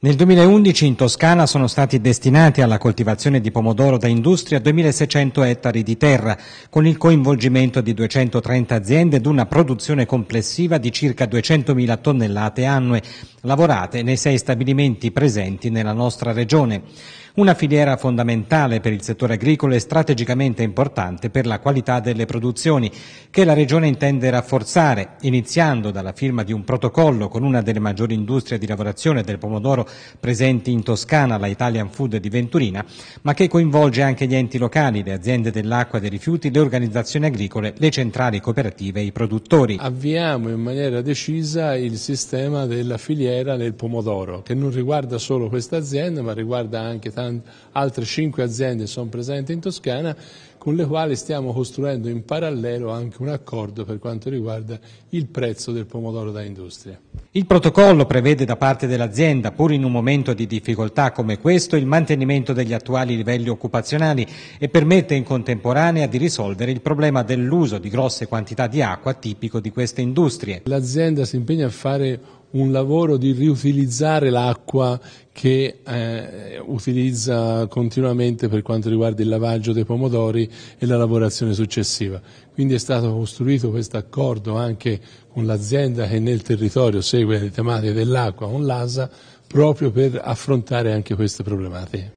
Nel 2011 in Toscana sono stati destinati alla coltivazione di pomodoro da industria 2.600 ettari di terra, con il coinvolgimento di 230 aziende ed una produzione complessiva di circa 200.000 tonnellate annue, lavorate nei sei stabilimenti presenti nella nostra regione. Una filiera fondamentale per il settore agricolo e strategicamente importante per la qualità delle produzioni, che la regione intende rafforzare, iniziando dalla firma di un protocollo con una delle maggiori industrie di lavorazione del pomodoro presenti in Toscana, la Italian Food di Venturina, ma che coinvolge anche gli enti locali, le aziende dell'acqua e dei rifiuti, le organizzazioni agricole, le centrali cooperative e i produttori. Avviamo in maniera decisa il sistema della filiera nel pomodoro, che non riguarda solo questa azienda, ma riguarda anche tante, altre cinque aziende che sono presenti in Toscana, con le quali stiamo costruendo in parallelo anche un accordo per quanto riguarda il prezzo del pomodoro da industria. Il protocollo prevede da parte dell'azienda, pur in un momento di difficoltà come questo, il mantenimento degli attuali livelli occupazionali e permette in contemporanea di risolvere il problema dell'uso di grosse quantità di acqua tipico di queste industrie. L'azienda si impegna a fare un lavoro di riutilizzare l'acqua che eh, utilizza continuamente per quanto riguarda il lavaggio dei pomodori e la lavorazione successiva. Quindi è stato costruito questo accordo anche con l'azienda che nel territorio segue le tematiche dell'acqua, con l'ASA, proprio per affrontare anche queste problematiche.